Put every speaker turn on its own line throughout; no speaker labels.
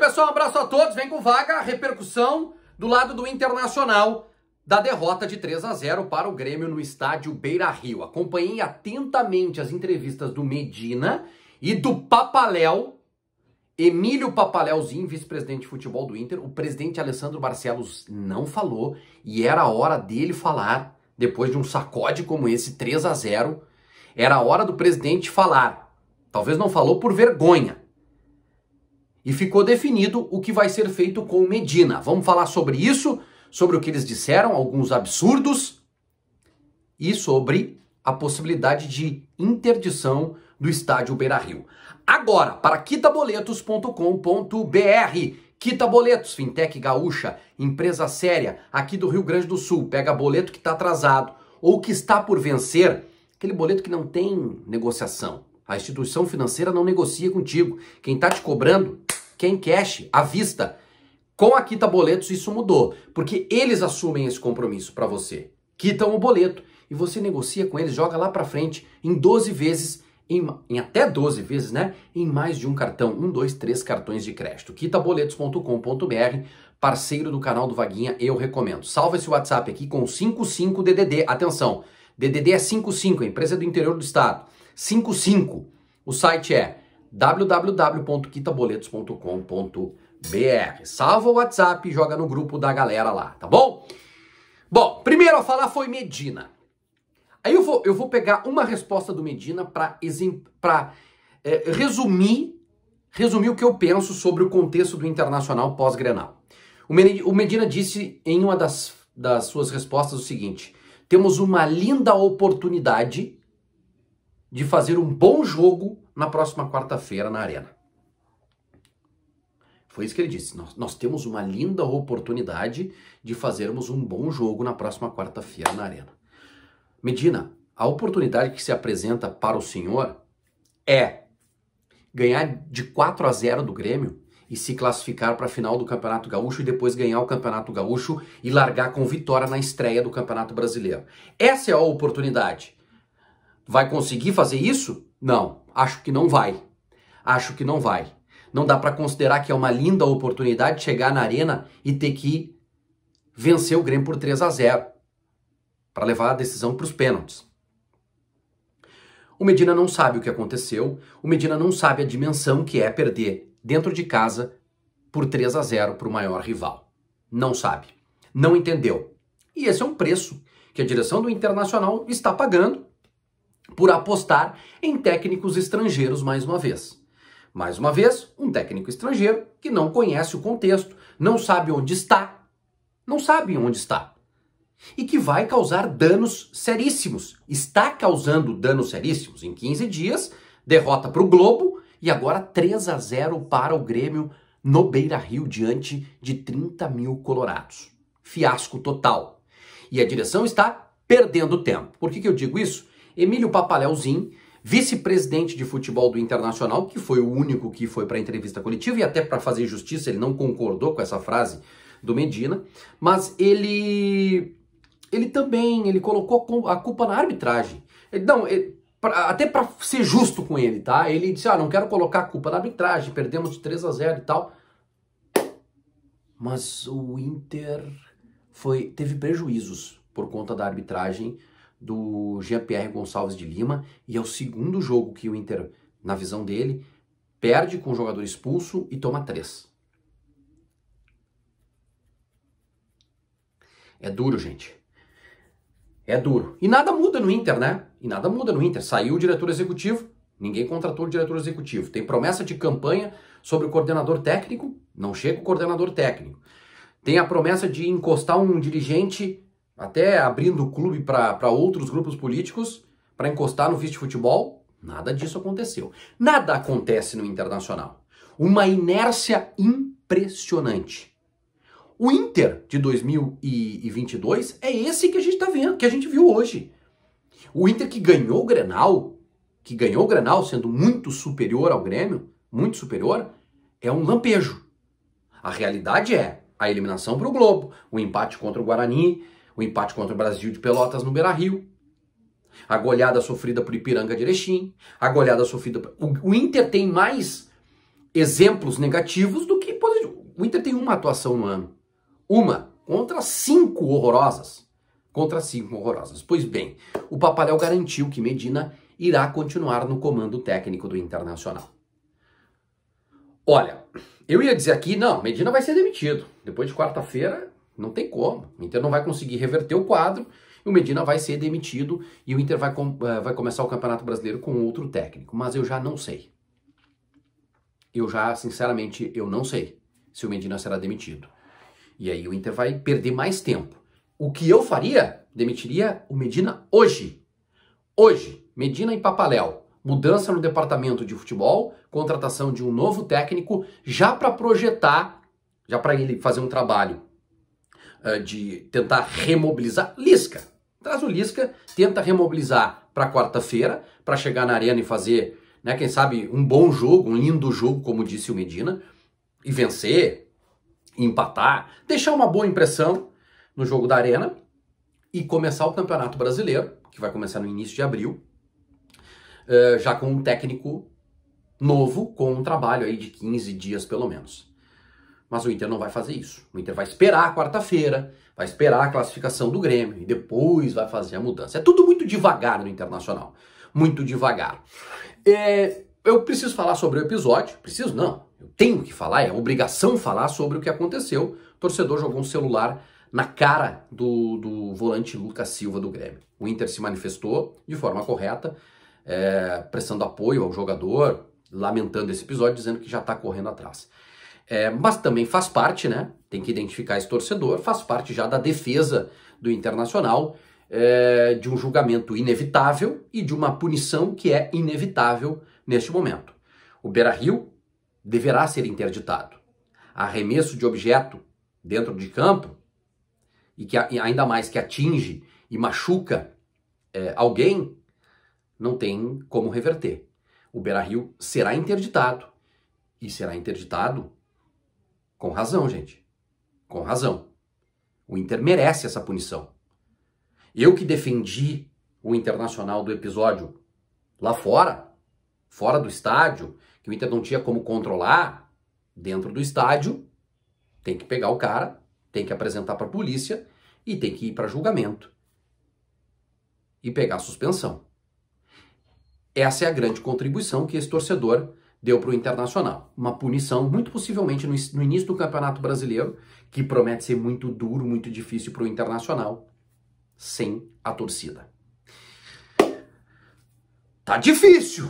pessoal, um abraço a todos. Vem com vaga, repercussão do lado do Internacional da derrota de 3 a 0 para o Grêmio no estádio Beira-Rio. Acompanhei atentamente as entrevistas do Medina e do Papaléu, Emílio Papaléuzinho, vice-presidente de futebol do Inter. O presidente Alessandro Barcelos não falou e era hora dele falar depois de um sacode como esse 3 a 0. Era hora do presidente falar. Talvez não falou por vergonha, e ficou definido o que vai ser feito com Medina. Vamos falar sobre isso, sobre o que eles disseram, alguns absurdos, e sobre a possibilidade de interdição do estádio Beira-Rio. Agora, para quitaboletos.com.br. Quita Boletos, fintech gaúcha, empresa séria aqui do Rio Grande do Sul. Pega boleto que está atrasado ou que está por vencer, aquele boleto que não tem negociação a instituição financeira não negocia contigo. Quem está te cobrando, quem cash, à vista. Com a quita boletos isso mudou, porque eles assumem esse compromisso para você. Quitam o boleto e você negocia com eles, joga lá para frente em 12 vezes, em, em, até 12 vezes, né? Em mais de um cartão, um, dois, três cartões de crédito. Quitaboletos.com.br, parceiro do canal do Vaguinha, eu recomendo. Salva esse WhatsApp aqui com 55 DDD. Atenção, DDD é 55, a empresa do interior do estado. 55. O site é www.quitaboletos.com.br. Salva o WhatsApp e joga no grupo da galera lá, tá bom? Bom, primeiro a falar foi Medina. Aí eu vou, eu vou pegar uma resposta do Medina para é, resumir, resumir o que eu penso sobre o contexto do internacional pós-grenal. O Medina disse em uma das, das suas respostas o seguinte: temos uma linda oportunidade de fazer um bom jogo na próxima quarta-feira na Arena. Foi isso que ele disse. Nós, nós, temos uma linda oportunidade de fazermos um bom jogo na próxima quarta-feira na Arena. Medina, a oportunidade que se apresenta para o senhor é ganhar de 4 a 0 do Grêmio e se classificar para a final do Campeonato Gaúcho e depois ganhar o Campeonato Gaúcho e largar com vitória na estreia do Campeonato Brasileiro. Essa é a oportunidade. Vai conseguir fazer isso? Não, acho que não vai. Acho que não vai. Não dá para considerar que é uma linda oportunidade chegar na arena e ter que vencer o Grêmio por 3 a 0 para levar a decisão para os pênaltis. O Medina não sabe o que aconteceu, o Medina não sabe a dimensão que é perder dentro de casa por 3 a 0 para o maior rival. Não sabe, não entendeu. E esse é um preço que a direção do Internacional está pagando por apostar em técnicos estrangeiros mais uma vez. Mais uma vez, um técnico estrangeiro que não conhece o contexto, não sabe onde está, não sabe onde está. E que vai causar danos seríssimos. Está causando danos seríssimos. Em 15 dias, derrota para o Globo e agora 3 a 0 para o Grêmio no Beira Rio diante de 30 mil colorados. Fiasco total. E a direção está perdendo tempo. Por que, que eu digo isso? Emílio Papaléuzinho, vice-presidente de futebol do Internacional, que foi o único que foi para a entrevista coletiva e até para fazer justiça, ele não concordou com essa frase do Medina, mas ele ele também, ele colocou a culpa na arbitragem. Ele, não, ele, pra, até para ser justo com ele, tá? Ele disse: "Ah, não quero colocar a culpa na arbitragem, perdemos de 3 a 0 e tal". Mas o Inter foi teve prejuízos por conta da arbitragem do Jean-Pierre Gonçalves de Lima e é o segundo jogo que o Inter, na visão dele, perde com o jogador expulso e toma três. É duro, gente. É duro. E nada muda no Inter, né? E nada muda no Inter. Saiu o diretor executivo, ninguém contratou o diretor executivo. Tem promessa de campanha sobre o coordenador técnico, não chega o coordenador técnico. Tem a promessa de encostar um dirigente até abrindo o clube para outros grupos políticos para encostar no vice de futebol. Nada disso aconteceu. Nada acontece no internacional. Uma inércia impressionante. O Inter de 2022 é esse que a gente está vendo, que a gente viu hoje. O Inter que ganhou o Grenal, que ganhou o Grenal sendo muito superior ao Grêmio, muito superior, é um lampejo. A realidade é a eliminação para o Globo, o empate contra o Guarani, o empate contra o Brasil de Pelotas no Beira-Rio, a goleada sofrida por Ipiranga de Erechim, a goleada sofrida... O, o Inter tem mais exemplos negativos do que positivos. O Inter tem uma atuação no ano. Uma. Contra cinco horrorosas. Contra cinco horrorosas. Pois bem, o Papaléu garantiu que Medina irá continuar no comando técnico do Internacional. Olha, eu ia dizer aqui, não, Medina vai ser demitido. Depois de quarta-feira, não tem como. O Inter não vai conseguir reverter o quadro e o Medina vai ser demitido e o Inter vai, com, eh, vai começar o Campeonato Brasileiro com outro técnico. Mas eu já não sei. Eu já, sinceramente, eu não sei se o Medina será demitido. E aí o Inter vai perder mais tempo. O que eu faria? Demitiria o Medina hoje. Hoje, Medina e Papaléu. Mudança no departamento de futebol, contratação de um novo técnico, já para projetar, já para ele fazer um trabalho ah, de tentar remobilizar. Lisca. Traz o Lisca, tenta remobilizar para quarta-feira, para chegar na arena e fazer, né, quem sabe, um bom jogo, um lindo jogo, como disse o Medina, e vencer, e empatar, deixar uma boa impressão no jogo da arena e começar o Campeonato Brasileiro, que vai começar no início de abril, ah, já com um técnico novo, com um trabalho aí de 15 dias pelo menos. Mas o Inter não vai fazer isso. O Inter vai esperar quarta-feira, vai esperar a classificação do Grêmio e depois vai fazer a mudança. É tudo muito devagar no Internacional. Muito devagar. É, eu preciso falar sobre o episódio. Preciso não. Eu tenho que falar, é obrigação falar sobre o que aconteceu. O torcedor jogou um celular na cara do, do volante Lucas Silva do Grêmio. O Inter se manifestou de forma correta, é, prestando apoio ao jogador, lamentando esse episódio, dizendo que já está correndo atrás. É, mas também faz parte, né? Tem que identificar esse torcedor, faz parte já da defesa do Internacional é, de um julgamento inevitável e de uma punição que é inevitável neste momento. O Beira Rio deverá ser interditado. Arremesso de objeto dentro de campo, e que ainda mais que atinge e machuca é, alguém, não tem como reverter. O Beira Rio será interditado. E será interditado com razão, gente. Com razão. O Inter merece essa punição. Eu que defendi o Internacional do episódio lá fora, fora do estádio, que o Inter não tinha como controlar, dentro do estádio, tem que pegar o cara, tem que apresentar para a polícia e tem que ir para julgamento e pegar a suspensão. Essa é a grande contribuição que esse torcedor deu para o Internacional. Uma punição, muito possivelmente no, no, início do Campeonato Brasileiro, que promete ser muito duro, muito difícil para o Internacional, sem a torcida. Tá difícil!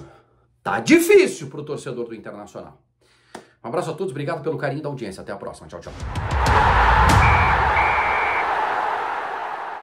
Tá difícil para o torcedor do Internacional. Um abraço a todos, obrigado pelo carinho da audiência. Até a próxima. Tchau, tchau.